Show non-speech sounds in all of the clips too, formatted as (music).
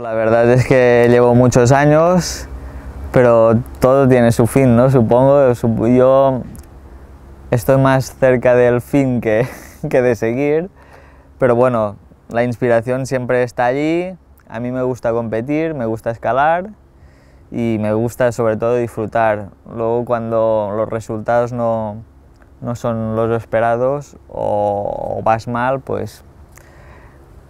La verdad es que llevo muchos años, pero todo tiene su fin, ¿no? Supongo, yo estoy más cerca del fin que, (laughs) que de seguir, pero bueno, la inspiración siempre está allí, a mí me gusta competir, me gusta escalar y me gusta sobre todo disfrutar. Luego cuando los resultados no, no son los esperados o vas mal, pues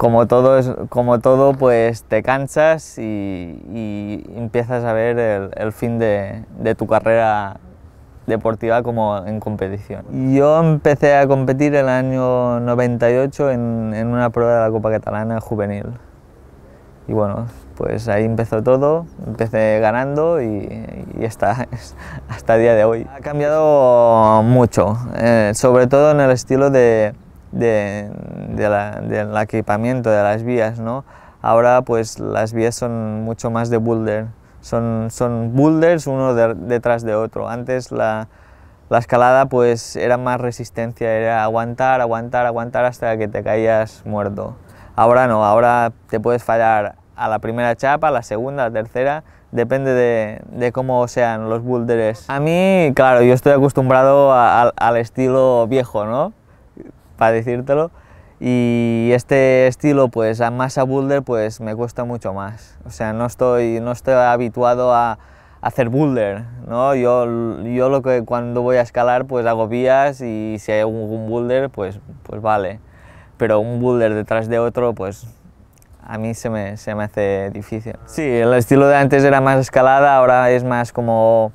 como todo, es, como todo pues te cansas y, empiezas a ver el, fin de, tu carrera deportiva como en competición. Yo empecé a competir el año 98 en, una prueba de la Copa Catalana juvenil. Y bueno, pues ahí empezó todo, empecé ganando y, y hasta, (laughs) hasta el día de hoy. Ha cambiado mucho, eh, sobre todo en el estilo de, de, la, del equipamiento de las vías, ¿no? Ahora pues las vías son mucho más de boulder, son, boulders uno detrás de otro. Antes la, la, escalada pues era más resistencia, era aguantar, aguantar, aguantar hasta que te caías muerto. Ahora no, ahora te puedes fallar a la primera chapa, a la segunda, a la tercera, depende de, cómo sean los boulders. A mí, claro, yo estoy acostumbrado al estilo viejo, ¿no? para decírtelo. Y este estilo, pues a masa boulder, pues me cuesta mucho más. O sea, no estoy, no estoy habituado a, hacer boulder, ¿no? Yo, yo lo que cuando voy a escalar, pues hago vías y si hay algún boulder, pues, pues vale. Pero un boulder detrás de otro, pues a mí se me, hace difícil. Sí, el estilo de antes era más escalada, ahora es más como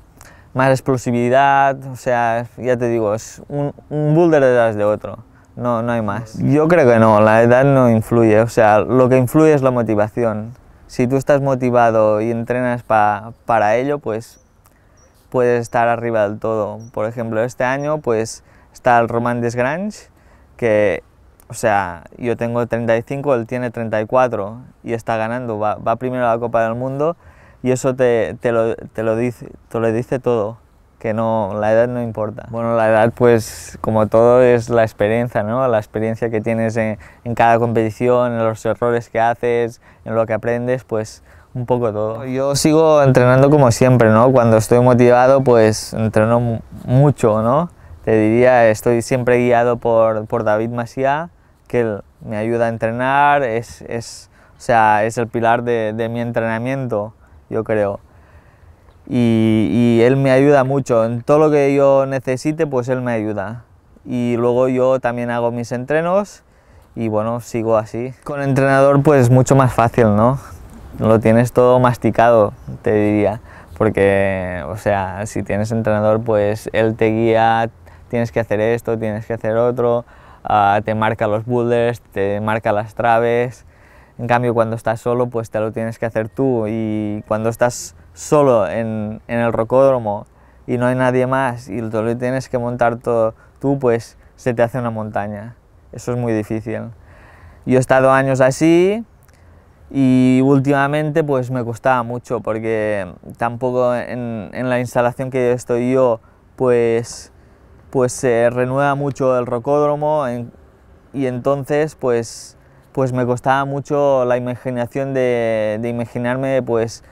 más explosividad, o sea, ya te digo, es un boulder detrás de otro. No, hay más. Yo creo que no, la edad no influye, o sea, lo que influye es la motivación. Si tú estás motivado y entrenas para ello, pues puedes estar arriba del todo. Por ejemplo, este año pues está el Román Desgrange, que, o sea, yo tengo 35, él tiene 34 y está ganando, va, primero a la Copa del Mundo y eso te, lo, te lo dice todo que no, la edad no importa. Bueno, la edad pues como todo es la experiencia, ¿no? La experiencia que tienes en, cada competición, en los errores que haces, en lo que aprendes, pues un poco todo. Yo sigo entrenando como siempre, ¿no? Cuando estoy motivado pues entreno mucho, ¿no? Te diría, estoy siempre guiado por, David Masía, que me ayuda a entrenar, es, o sea, es el pilar de mi entrenamiento, yo creo y, él me ayuda mucho. En todo lo que yo necesite, pues él me ayuda. Y luego yo también hago mis entrenos y bueno, sigo así. Con entrenador pues mucho más fácil, ¿no? Lo tienes todo masticado, te diría. Porque, o sea, si tienes entrenador, pues él te guía, tienes que hacer esto, tienes que hacer otro, ah, te marca los boulders, te marca las traves. En cambio, cuando estás solo, pues te lo tienes que hacer tú. Y cuando estás solo en, el rocódromo y no hay nadie más y el lo tienes que montar todo tú, pues se te hace una montaña. Eso es muy difícil. Yo he estado años así y últimamente pues me costaba mucho porque tampoco en, la instalación que estoy yo pues, pues se renueva mucho el rocódromo y entonces pues, pues, me costaba mucho la imaginación de, de imaginarme pues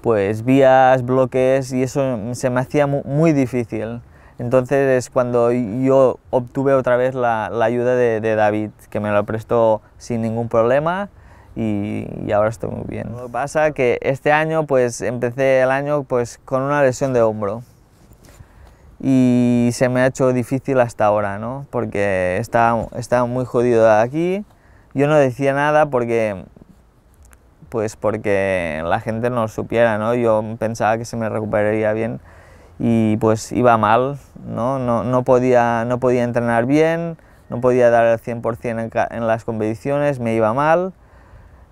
pues vías, bloques y eso se me hacía muy, difícil. Entonces es cuando yo obtuve otra vez la, ayuda de, David, que me lo prestó sin ningún problema y, ahora estoy muy bien. Lo que pasa que este año pues empecé el año pues con una lesión de hombro y se me ha hecho difícil hasta ahora, ¿no? Porque estaba, estaba muy jodido aquí, yo no decía nada porque pues porque la gente no lo supiera, ¿no? Yo pensaba que se me recuperaría bien y pues iba mal, ¿no? No, podía, entrenar bien, no podía dar el 100% en, las competiciones, me iba mal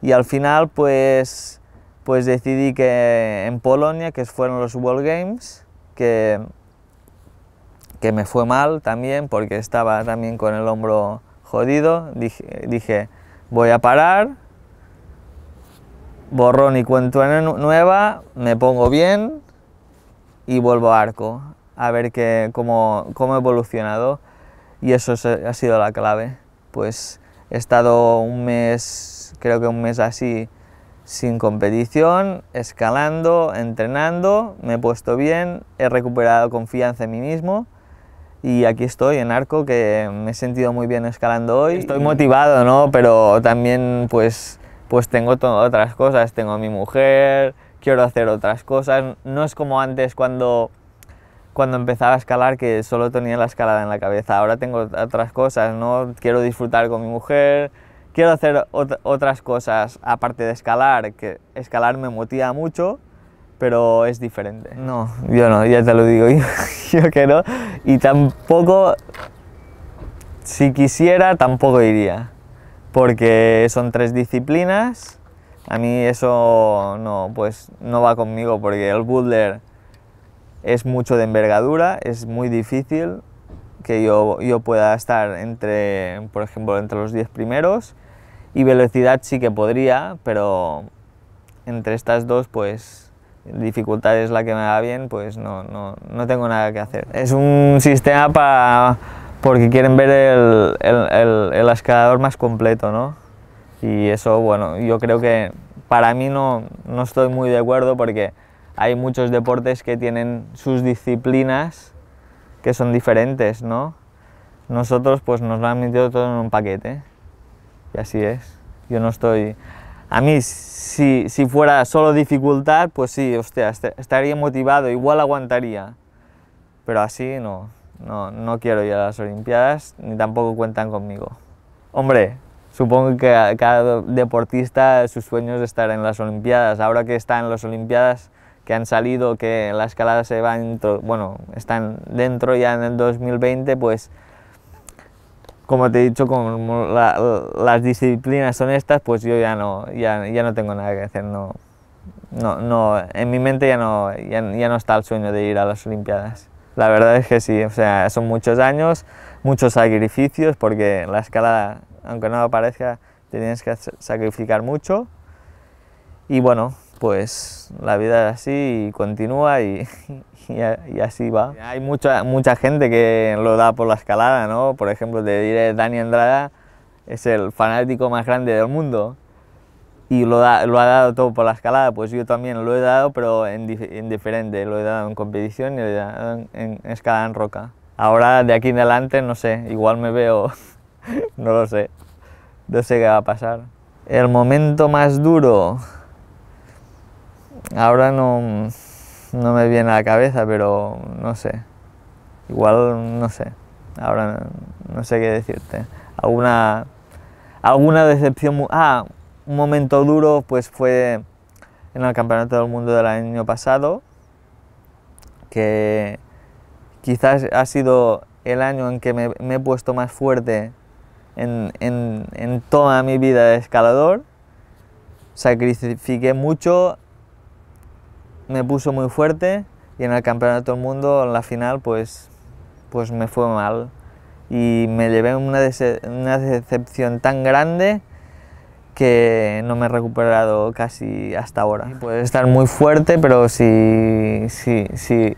y al final pues, pues decidí que en Polonia, que fueron los World Games, que, que me fue mal también porque estaba también con el hombro jodido, dije voy a parar, borrón y cuenta nueva, me pongo bien y vuelvo a arco, a ver que, cómo, cómo he evolucionado y eso ha sido la clave. Pues he estado un mes, creo que un mes así, sin competición, escalando, entrenando, me he puesto bien, he recuperado confianza en mí mismo y aquí estoy en arco que me he sentido muy bien escalando hoy. Estoy motivado, ¿no? Pero también pues pues tengo otras cosas, tengo a mi mujer, quiero hacer otras cosas. No es como antes cuando, cuando empezaba a escalar que solo tenía la escalada en la cabeza, ahora tengo otras cosas, ¿no? Quiero disfrutar con mi mujer, quiero hacer otras cosas aparte de escalar, que escalar me motiva mucho, pero es diferente. No, yo no, ya te lo digo (laughs) yo que no. Y tampoco, si quisiera, tampoco iría porque son tres disciplinas. A mí eso no, pues, no va conmigo porque el boulder es mucho de envergadura, es muy difícil que yo, yo pueda estar entre, por ejemplo, entre los 10 primeros y velocidad sí que podría, pero entre estas dos, pues dificultad es la que me va bien, pues no, no, no tengo nada que hacer. Es un sistema para porque quieren ver el, escalador más completo, ¿no? Y eso, bueno, yo creo que para mí no, no estoy muy de acuerdo porque hay muchos deportes que tienen sus disciplinas que son diferentes, ¿no? Nosotros pues nos lo han metido todo en un paquete y así es. Yo no estoy... A mí, si, si fuera solo dificultad, pues sí, hostia, este, estaría motivado, igual aguantaría, pero así no. No, no quiero ir a las Olimpiadas ni tampoco cuentan conmigo. Hombre, supongo que cada deportista sus sueños es estar en las Olimpiadas. Ahora que están en las Olimpiadas, que han salido, que la escalada se va, bueno, están dentro ya en el 2020, pues como te he dicho, como las disciplinas son estas, pues yo ya no, ya, no tengo nada que hacer. No, no, en mi mente ya no, ya no está el sueño de ir a las Olimpiadas. La verdad es que sí, o sea, son muchos años, muchos sacrificios, porque la escalada, aunque no aparezca, parezca, tienes que sacrificar mucho. Y bueno, pues la vida es así y continúa y, (laughs) y, así va. Hay mucha, mucha gente que lo da por la escalada, ¿no? Por ejemplo, te diré, Dani Andrada es el fanático más grande del mundo y lo, ha dado todo por la escalada, pues yo también lo he dado, pero en, diferente, lo he dado en competición y lo he dado en, escalada en roca. Ahora de aquí en adelante, no sé, igual me veo, (laughs) no lo sé, no sé qué va a pasar. El momento más duro, ahora no, no me viene a la cabeza, pero no sé, igual no sé, ahora no, no sé qué decirte. Alguna, alguna decepción, ah, un momento duro pues fue en el Campeonato del Mundo del año pasado, que quizás ha sido el año en que me, he puesto más fuerte en, toda mi vida de escalador. Sacrifiqué mucho, me puso muy fuerte y en el Campeonato del Mundo, en la final, pues, pues me fue mal. Y me llevé una, una decepción tan grande que no me he recuperado casi hasta ahora. Puede estar muy fuerte, pero si, si,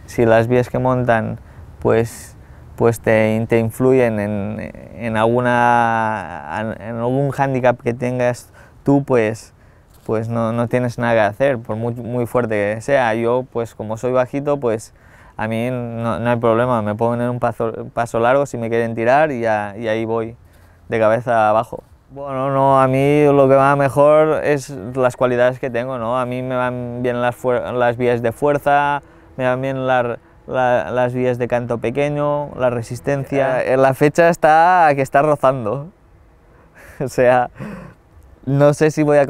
si, las vías que montan pues, pues te, te influyen en, en, alguna, en algún hándicap que tengas tú, pues, pues no, no tienes nada que hacer, por muy, fuerte que sea. Yo, pues como soy bajito, pues a mí no, hay problema, me puedo poner un paso, largo si me quieren tirar y, y ahí voy de cabeza abajo. Bueno, no, a mí lo que va mejor es las cualidades que tengo, ¿no? A mí me van bien las, vías de fuerza, me van bien las vías de canto pequeño, la resistencia. Eh, eh, la fecha está que está rozando. (laughs) o sea, no sé si voy a mm,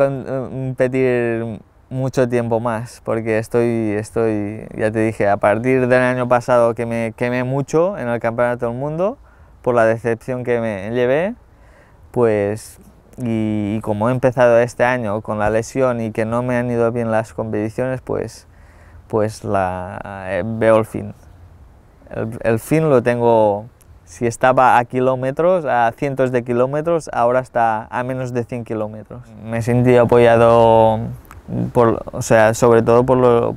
competir mucho tiempo más, porque estoy, estoy, ya te dije, a partir del año pasado que me quemé mucho en el Campeonato del Mundo, por la decepción que me llevé, pues y, como he empezado este año con la lesión y que no me han ido bien las competiciones, pues, pues la, eh, veo el fin. El, fin lo tengo, si estaba a kilómetros, a cientos de kilómetros, ahora está a menos de 100 kilómetros. Me he sentido apoyado, por, o sea, sobre todo por lo...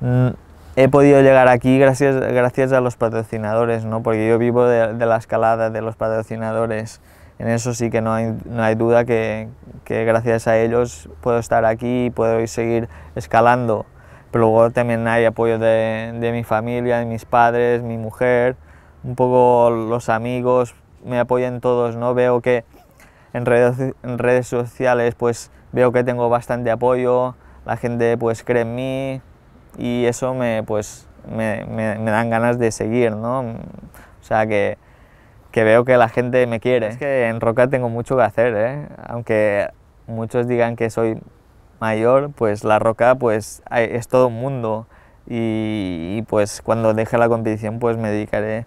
Mm, he podido llegar aquí gracias, gracias a los patrocinadores, ¿no? porque yo vivo de la escalada de los patrocinadores en eso sí que no hay, duda que, gracias a ellos puedo estar aquí y puedo seguir escalando. Pero luego también hay apoyo de, mi familia, de mis padres, mi mujer, un poco los amigos, me apoyan todos, ¿no? Veo que en redes, en redes sociales pues veo que tengo bastante apoyo, la gente pues cree en mí y eso me pues dan ganas de seguir, ¿no? O sea que que veo que la gente me quiere. Es que en Roca tengo mucho que hacer, ¿eh? aunque muchos digan que soy mayor, pues la Roca pues es todo un mundo y, pues cuando deje la competición pues me dedicaré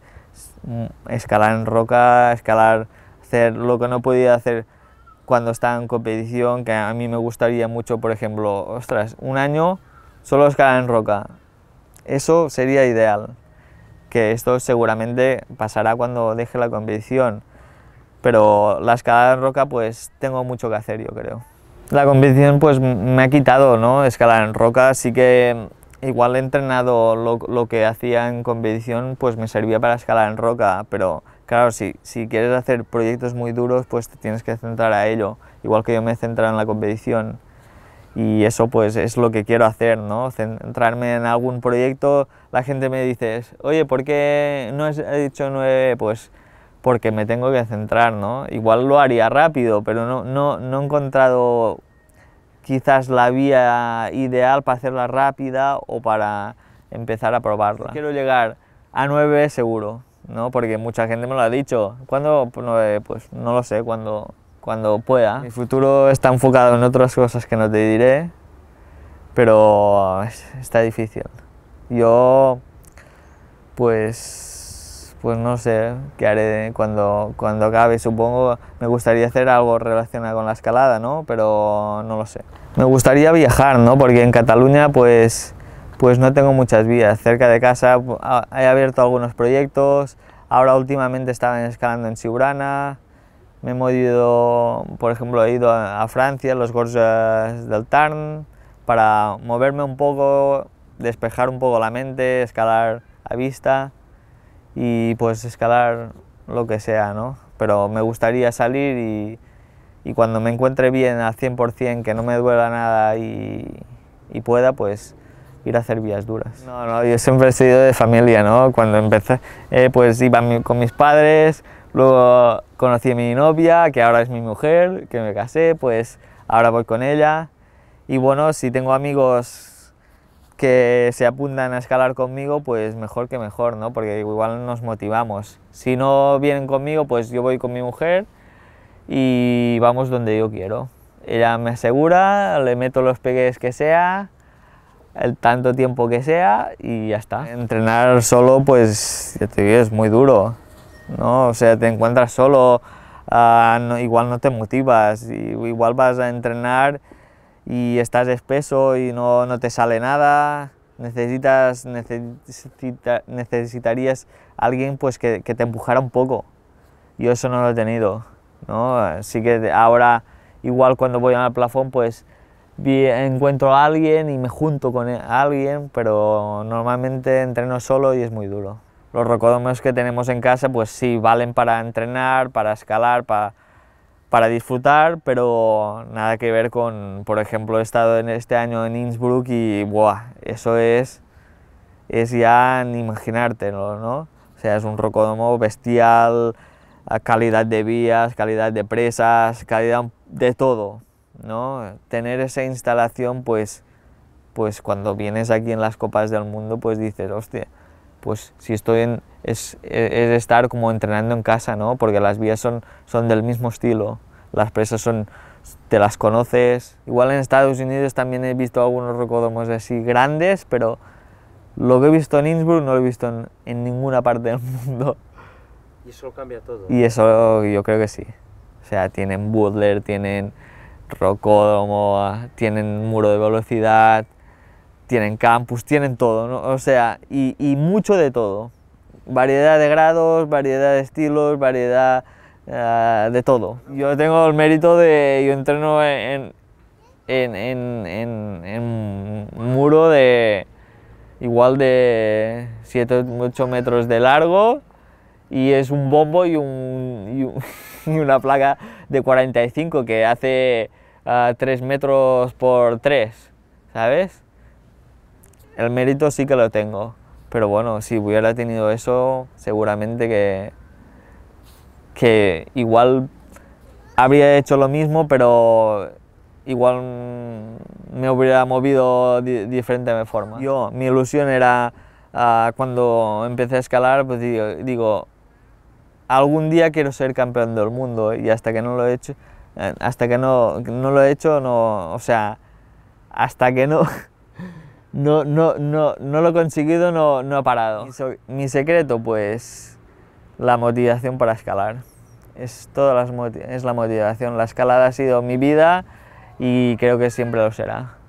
a escalar en Roca, escalar, hacer lo que no podía hacer cuando estaba en competición, que a mí me gustaría mucho, por ejemplo, ostras, un año solo escalar en Roca. Eso sería ideal, que esto seguramente pasará cuando deje la competición, pero la escalada en roca pues tengo mucho que hacer yo creo. La competición pues me ha quitado, ¿no? Escalar en roca, así que mm, igual he entrenado lo, que hacía en competición, pues me servía para escalar en roca, pero claro, si, si quieres hacer proyectos muy duros, pues te tienes que centrar a ello, igual que yo me he en la competición y eso pues es lo que quiero hacer, ¿no? Centrarme en algún proyecto. La gente me dice, oye, ¿por qué no has dicho nueve? Pues porque me tengo que centrar, ¿no? Igual lo haría rápido, pero no, no, no he encontrado quizás la vía ideal para hacerla rápida o para empezar a probarla. Quiero llegar a 9 seguro, ¿no? Porque mucha gente me lo ha dicho. ¿Cuándo? Pues, pues no lo sé, cuando cuando pueda. Mi futuro está enfocado en otras cosas que no te diré, pero está difícil. Yo, pues, pues no sé qué haré cuando, cuando acabe. Supongo me gustaría hacer algo relacionado con la escalada, ¿no? Pero no lo sé. Me gustaría viajar, ¿no? Porque en Cataluña, pues, pues no tengo muchas vías. Cerca de casa he abierto algunos proyectos. Ahora últimamente estaba escalando en Siurana me he movido, por ejemplo, he ido a, a Francia, los gorges del Tarn, para moverme un poco, despejar un poco la mente, escalar a vista y pues escalar lo que sea, ¿no? Pero me gustaría salir y, y cuando me encuentre bien al 100%, que no me duela nada y, pueda, pues ir a hacer vías duras. No, no, yo siempre he sido de familia, ¿no? Cuando empecé, eh, pues iba con mis padres, Luego conocí a mi novia, que ahora es mi mujer, que me casé, pues ahora voy con ella. Y bueno, si tengo amigos que se apuntan a escalar conmigo, pues mejor que mejor, ¿no? Porque igual nos motivamos. Si no vienen conmigo, pues yo voy con mi mujer y vamos donde yo quiero. Ella me asegura, le meto los pegues que sea, el tanto tiempo que sea y ya está. Entrenar solo, pues ya te digo, es muy duro. ¿no? O sea, te encuentras solo, ah, igual no te motivas, y, igual vas a entrenar y estás espeso y no, te sale nada, necesitas, necesitarías a alguien pues que, te empujara un poco. Yo eso no lo he tenido, ¿no? Así que ahora, igual cuando voy al plafón, pues encuentro a alguien y me junto con alguien, pero normalmente entreno solo y es muy duro los rocódromos que tenemos en casa, pues sí, valen para entrenar, para escalar, para, para disfrutar, pero nada que ver con, por ejemplo, he estado en este año en Innsbruck y, ¡buah! Eso es, es ya ni imaginártelo, ¿no? O sea, es un rocódomo bestial, calidad de vías, calidad de presas, calidad de todo, ¿no? Tener esa instalación, pues, pues cuando vienes aquí en las copas del mundo, pues dices, hostia, pues si estoy en, es, estar como entrenando en casa, ¿no? Porque las vías son, son del mismo estilo, las presas son, te las conoces. Igual en Estados Unidos también he visto algunos rocódromos así grandes, pero lo que he visto en Innsbruck no lo he visto en, ninguna parte del mundo. Y eso cambia todo. Y eso yo creo que sí. O sea, tienen Butler, tienen rocódromo, ah, tienen muro de velocidad, tienen campus, tienen todo, o sea, y, mucho de todo. Variedad de grados, variedad de estilos, variedad ah, de todo. Yo tengo el mérito de, yo entreno en, un muro de igual de 7 8 metros de largo y es un bombo y, un, y, (laughs) una placa de 45 que hace 3 ah, metros por 3, ¿sabes? El mérito sí que lo tengo, pero bueno, si hubiera tenido eso, seguramente que, que igual habría hecho lo mismo, pero igual me hubiera movido de diferente forma. Yo, mi ilusión era ah, cuando empecé a escalar, pues digo, digo, algún día quiero ser campeón del mundo y hasta que no lo he hecho, eh, hasta que no, no lo he hecho, no, o sea, hasta que no (laughs) no, no, no, lo he conseguido, no, no parado. Mi, secreto, pues, la motivación para escalar. Es, todas es la motivación. La escalada ha sido mi vida y creo que siempre lo será.